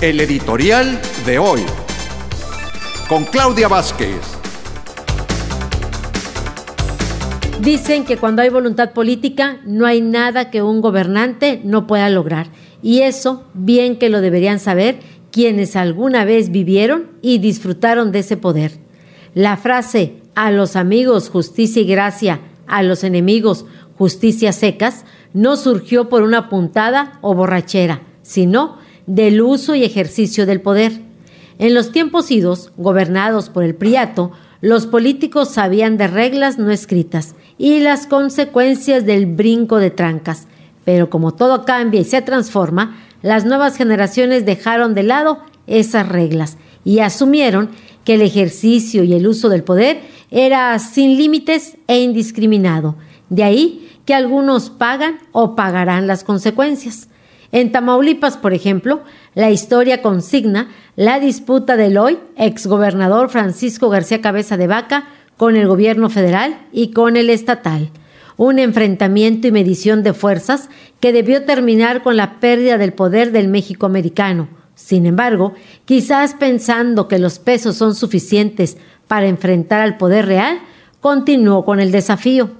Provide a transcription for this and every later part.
El editorial de hoy. Con Claudia Vázquez. Dicen que cuando hay voluntad política no hay nada que un gobernante no pueda lograr. Y eso bien que lo deberían saber quienes alguna vez vivieron y disfrutaron de ese poder. La frase a los amigos justicia y gracia, a los enemigos justicia secas, no surgió por una puntada o borrachera, sino del uso y ejercicio del poder. En los tiempos idos, gobernados por el Priato, los políticos sabían de reglas no escritas y las consecuencias del brinco de trancas. Pero como todo cambia y se transforma, las nuevas generaciones dejaron de lado esas reglas y asumieron que el ejercicio y el uso del poder era sin límites e indiscriminado. De ahí que algunos pagan o pagarán las consecuencias. En Tamaulipas, por ejemplo, la historia consigna la disputa del hoy exgobernador Francisco García Cabeza de Vaca con el gobierno federal y con el estatal. Un enfrentamiento y medición de fuerzas que debió terminar con la pérdida del poder del México americano. Sin embargo, quizás pensando que los pesos son suficientes para enfrentar al poder real, continuó con el desafío.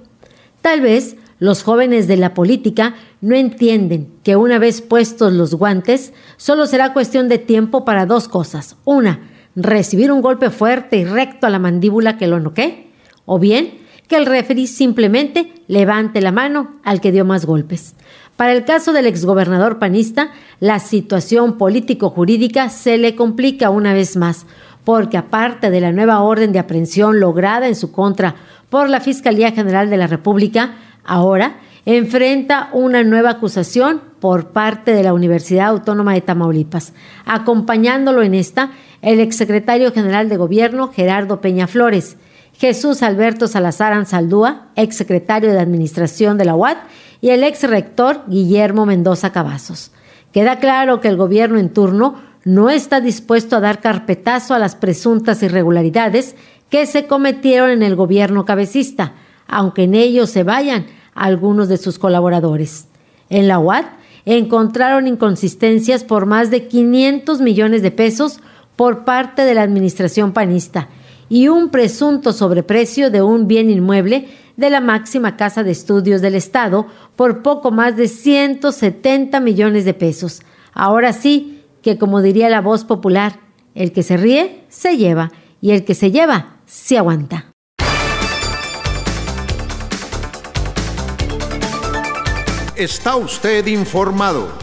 Tal vez los jóvenes de la política no entienden que una vez puestos los guantes, solo será cuestión de tiempo para dos cosas. Una, recibir un golpe fuerte y recto a la mandíbula que lo noque, O bien, que el referí simplemente levante la mano al que dio más golpes. Para el caso del exgobernador panista, la situación político-jurídica se le complica una vez más, porque aparte de la nueva orden de aprehensión lograda en su contra por la Fiscalía General de la República, Ahora enfrenta una nueva acusación por parte de la Universidad Autónoma de Tamaulipas. Acompañándolo en esta, el exsecretario general de Gobierno, Gerardo Peña Flores, Jesús Alberto Salazar Ansaldúa, exsecretario de Administración de la UAT, y el exrector Guillermo Mendoza Cavazos. Queda claro que el gobierno en turno no está dispuesto a dar carpetazo a las presuntas irregularidades que se cometieron en el gobierno cabecista, aunque en ellos se vayan algunos de sus colaboradores. En la UAT encontraron inconsistencias por más de 500 millones de pesos por parte de la administración panista y un presunto sobreprecio de un bien inmueble de la máxima casa de estudios del Estado por poco más de 170 millones de pesos. Ahora sí que, como diría la voz popular, el que se ríe se lleva y el que se lleva se aguanta. está usted informado.